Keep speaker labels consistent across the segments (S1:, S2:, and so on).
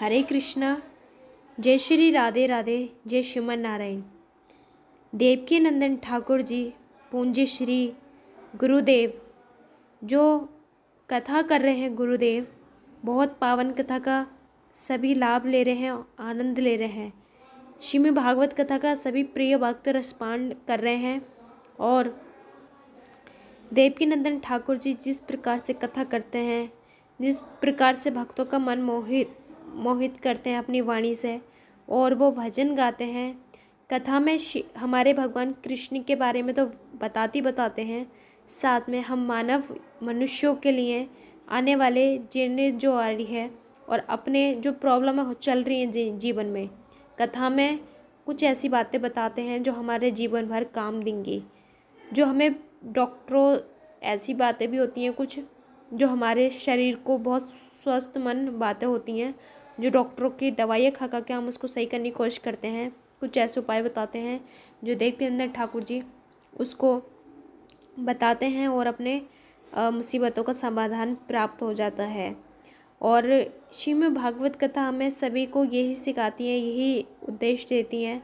S1: हरे कृष्णा जय श्री राधे राधे जय श्रीमन नारायण देवकी नंदन ठाकुर जी पूंजी श्री गुरुदेव जो कथा कर रहे हैं गुरुदेव बहुत पावन कथा का सभी लाभ ले रहे हैं आनंद ले रहे हैं श्रीमद भागवत कथा का सभी प्रिय भक्त रिस्पांड कर रहे हैं और देवकी नंदन ठाकुर जी जिस प्रकार से कथा करते हैं जिस प्रकार से भक्तों का मन मोहित मोहित करते हैं अपनी वाणी से और वो भजन गाते हैं कथा में हमारे भगवान कृष्ण के बारे में तो बताती बताते हैं साथ में हम मानव मनुष्यों के लिए आने वाले जीने जो आ रही है और अपने जो प्रॉब्लम है चल रही हैं जीवन में कथा में कुछ ऐसी बातें बताते हैं जो हमारे जीवन भर काम देंगी जो हमें डॉक्टरों ऐसी बातें भी होती हैं कुछ जो हमारे शरीर को बहुत स्वस्थ मन बातें होती हैं जो डॉक्टरों की दवाइयाँ खा खा के हम उसको सही करने की कोशिश करते हैं कुछ ऐसे उपाय बताते हैं जो देख अंदर ठाकुर जी उसको बताते हैं और अपने मुसीबतों का समाधान प्राप्त हो जाता है और श्रीमद् भागवत कथा हमें सभी को यही सिखाती है यही उद्देश्य देती हैं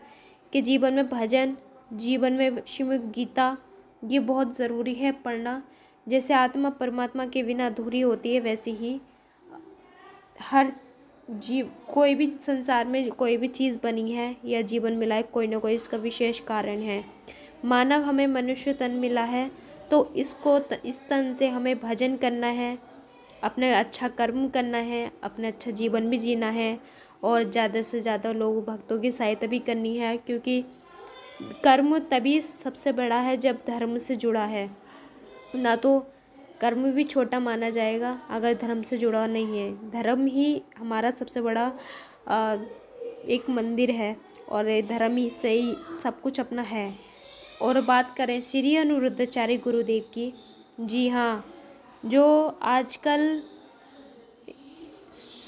S1: कि जीवन में भजन जीवन में शिव गीता ये बहुत ज़रूरी है पढ़ना जैसे आत्मा परमात्मा के बिना अधूरी होती है वैसे ही हर जीव कोई भी संसार में कोई भी चीज़ बनी है या जीवन मिला है कोई ना कोई इसका विशेष कारण है मानव हमें मनुष्य तन मिला है तो इसको त, इस तन से हमें भजन करना है अपने अच्छा कर्म करना है अपना अच्छा जीवन भी जीना है और ज़्यादा से ज़्यादा लोग भक्तों की सहायता भी करनी है क्योंकि कर्म तभी सबसे बड़ा है जब धर्म से जुड़ा है ना तो कर्म भी छोटा माना जाएगा अगर धर्म से जुड़ा नहीं है धर्म ही हमारा सबसे बड़ा एक मंदिर है और धर्म ही से ही सब कुछ अपना है और बात करें श्री अनुरुद्धाचार्य गुरुदेव की जी हाँ जो आजकल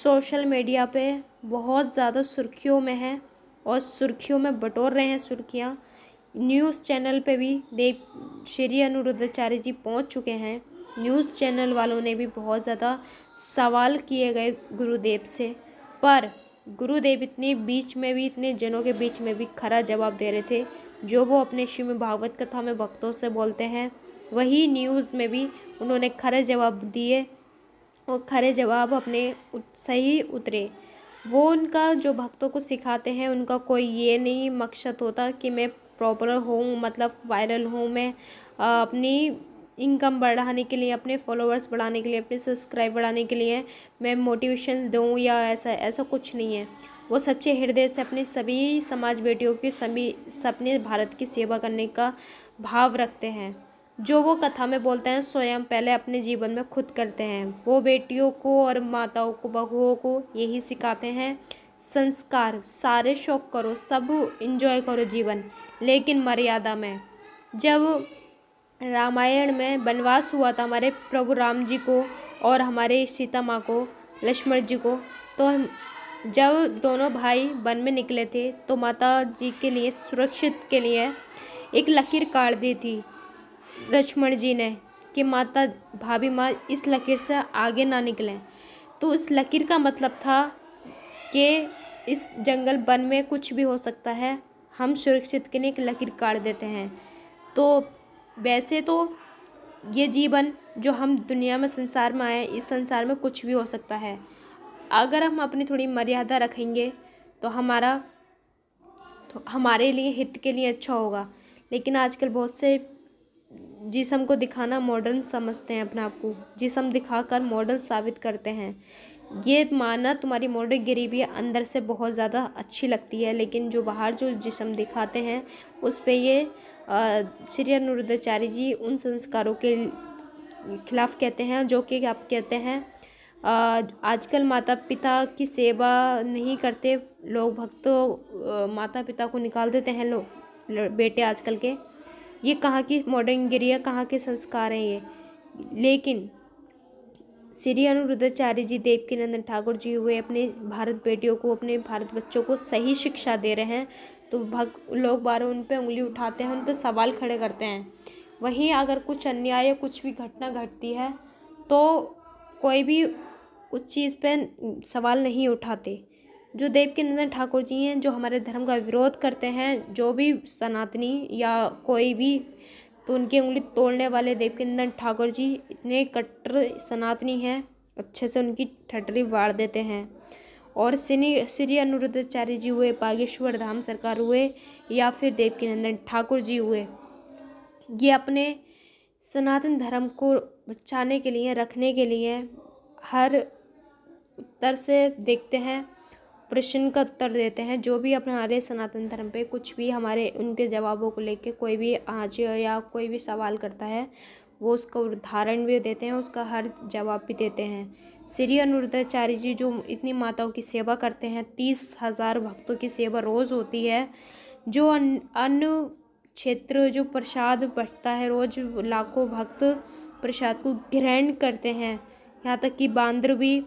S1: सोशल मीडिया पे बहुत ज़्यादा सुर्खियों में हैं और सुर्खियों में बटोर रहे हैं सुर्खियाँ न्यूज़ चैनल पे भी देव श्री अनुरुद्धाचार्य जी पहुँच चुके हैं न्यूज़ चैनल वालों ने भी बहुत ज़्यादा सवाल किए गए गुरुदेव से पर गुरुदेव इतने बीच में भी इतने जनों के बीच में भी खरा जवाब दे रहे थे जो वो अपने शिव भागवत कथा में भक्तों से बोलते हैं वही न्यूज़ में भी उन्होंने खरे जवाब दिए और खरे जवाब अपने सही उतरे वो उनका जो भक्तों को सिखाते हैं उनका कोई ये नहीं मकसद होता कि मैं प्रॉपर हूँ मतलब वायरल हूँ मैं अपनी इनकम बढ़ाने के लिए अपने फॉलोअर्स बढ़ाने के लिए अपने सब्सक्राइब बढ़ाने के लिए मैं मोटिवेशन दूँ या ऐसा ऐसा कुछ नहीं है वो सच्चे हृदय से अपने सभी समाज बेटियों के सभी सपने भारत की सेवा करने का भाव रखते हैं जो वो कथा में बोलते हैं स्वयं पहले अपने जीवन में खुद करते हैं वो बेटियों को और माताओं को बहुओं को यही सिखाते हैं संस्कार सारे शौक करो सब इंजॉय करो जीवन लेकिन मर्यादा में जब रामायण में वनवास हुआ था हमारे प्रभु राम जी को और हमारे सीता माँ को लक्ष्मण जी को तो हम जब दोनों भाई वन में निकले थे तो माता जी के लिए सुरक्षित के लिए एक लकीर काट दी थी लक्ष्मण जी ने कि माता भाभी माँ इस लकीर से आगे ना निकलें तो उस लकीर का मतलब था कि इस जंगल वन में कुछ भी हो सकता है हम सुरक्षित के लिए एक लकीर काट देते हैं तो वैसे तो ये जीवन जो हम दुनिया में संसार में आए इस संसार में कुछ भी हो सकता है अगर हम अपनी थोड़ी मर्यादा रखेंगे तो हमारा तो हमारे लिए हित के लिए अच्छा होगा लेकिन आजकल बहुत से जिसम को दिखाना मॉडर्न समझते हैं अपने आप को जिसम दिखाकर मॉडल साबित करते हैं ये माना तुम्हारी मॉडल गरीबी अंदर से बहुत ज़्यादा अच्छी लगती है लेकिन जो बाहर जो जिसम दिखाते हैं उस पर ये श्री अनिरुद्धाचार्य जी उन संस्कारों के खिलाफ कहते हैं जो कि आप कहते हैं आजकल माता पिता की सेवा नहीं करते लोग भक्तों माता पिता को निकाल देते हैं लोग बेटे आजकल के ये कहाँ की मॉडर्न गिरिया कहाँ के संस्कार हैं ये लेकिन श्री अनुरुद्धाचार्य जी देव नंदन ठाकुर जी हुए अपने भारत बेटियों को अपने भारत बच्चों को सही शिक्षा दे रहे हैं तो भग लोग बार उन पर उंगली उठाते हैं उन पर सवाल खड़े करते हैं वहीं अगर कुछ अन्याय या कुछ भी घटना घटती है तो कोई भी उस चीज़ पर सवाल नहीं उठाते जो देव के नंदन ठाकुर जी हैं जो हमारे धर्म का विरोध करते हैं जो भी सनातनी या कोई भी तो उनकी उंगली तोड़ने वाले देव के नंदन ठाकुर जी इतने कट्टर सनातनी हैं अच्छे से उनकी ठटरी बाड़ देते हैं और सिनी श्री अनुरुद्धाचार्य जी हुए बागेश्वर धाम सरकार हुए या फिर देवकी नंदन ठाकुर जी हुए ये अपने सनातन धर्म को बचाने के लिए रखने के लिए हर उत्तर से देखते हैं प्रश्न का उत्तर देते हैं जो भी अपने हमारे सनातन धर्म पे कुछ भी हमारे उनके जवाबों को लेके कोई भी आज या कोई भी सवाल करता है वो उसका उदाहरण भी देते हैं उसका हर जवाब भी देते हैं श्री अनुरुद्धाचार्य जी जो इतनी माताओं की सेवा करते हैं तीस हज़ार भक्तों की सेवा रोज़ होती है जो अन्य क्षेत्र जो प्रसाद बढ़ता है रोज़ लाखों भक्त प्रसाद को ग्रहण करते हैं यहाँ तक कि बांद्र भी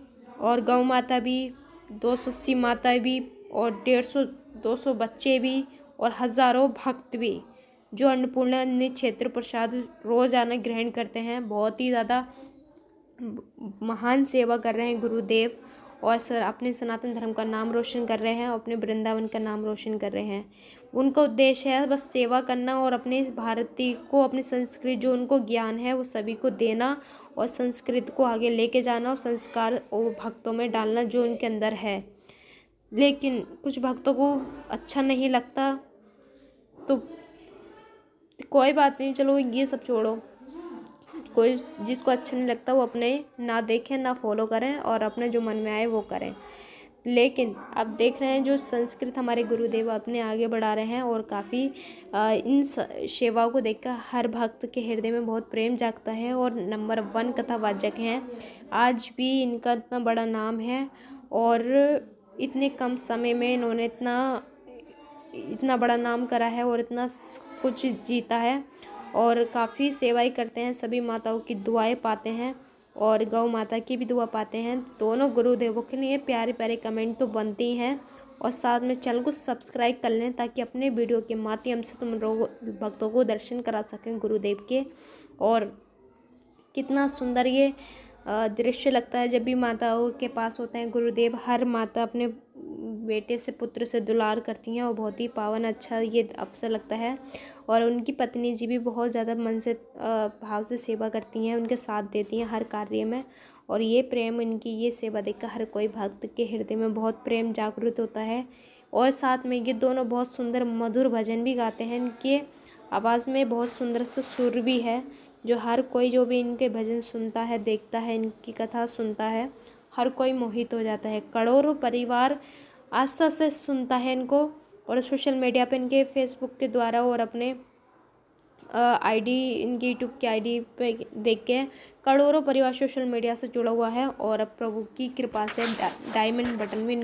S1: और गौ माता भी दो सौ अस्सी माता भी और डेढ़ सौ दो सौ बच्चे भी और हज़ारों भक्त भी जो अन्नपूर्णा क्षेत्र प्रसाद रोज़ाना ग्रहण करते हैं बहुत ही ज़्यादा महान सेवा कर रहे हैं गुरुदेव और सर अपने सनातन धर्म का नाम रोशन कर रहे हैं और अपने वृंदावन का नाम रोशन कर रहे हैं उनका उद्देश्य है बस सेवा करना और अपने भारती को अपने संस्कृत जो उनको ज्ञान है वो सभी को देना और संस्कृत को आगे लेके जाना और संस्कार और भक्तों में डालना जो उनके अंदर है लेकिन कुछ भक्तों को अच्छा नहीं लगता तो कोई बात नहीं चलो ये सब छोड़ो कोई जिसको अच्छा नहीं लगता वो अपने ना देखें ना फॉलो करें और अपने जो मन में आए वो करें लेकिन अब देख रहे हैं जो संस्कृत हमारे गुरुदेव अपने आगे बढ़ा रहे हैं और काफ़ी इन सेवाओं को देखकर हर भक्त के हृदय में बहुत प्रेम जागता है और नंबर वन कथावाचक हैं आज भी इनका इतना बड़ा नाम है और इतने कम समय में इन्होंने इतना इतना बड़ा नाम करा है और इतना कुछ जीता है और काफ़ी सेवाएं करते हैं सभी माताओं की दुआएं पाते हैं और गौ माता की भी दुआ पाते हैं दोनों गुरुदेवों के लिए प्यारे प्यारे कमेंट तो बनते ही हैं और साथ में चैनल को सब्सक्राइब कर लें ताकि अपने वीडियो के माध्यम से तुम लोग भक्तों को दर्शन करा सकें गुरुदेव के और कितना सुंदर ये दृश्य लगता है जब भी माताओं के पास होते हैं गुरुदेव हर माता अपने बेटे से पुत्र से दुलार करती हैं और बहुत ही पावन अच्छा ये अवसर लगता है और उनकी पत्नी जी भी बहुत ज़्यादा मन से भाव से सेवा करती हैं उनके साथ देती हैं हर कार्य में और ये प्रेम इनकी ये सेवा देखकर हर कोई भक्त के हृदय में बहुत प्रेम जागृत होता है और साथ में ये दोनों बहुत सुंदर मधुर भजन भी गाते हैं इनके आवाज़ में बहुत सुंदर सा सुर भी है जो हर कोई जो भी इनके भजन सुनता है देखता है इनकी कथा सुनता है हर कोई मोहित हो जाता है करोड़ों परिवार आस्था से सुनता है इनको और सोशल मीडिया पे इनके फेसबुक के द्वारा और अपने आईडी इनकी यूट्यूब की आईडी पे देख के करोड़ों परिवार सोशल मीडिया से जुड़ा हुआ है और अब प्रभु की कृपा से डायमंड बटन भी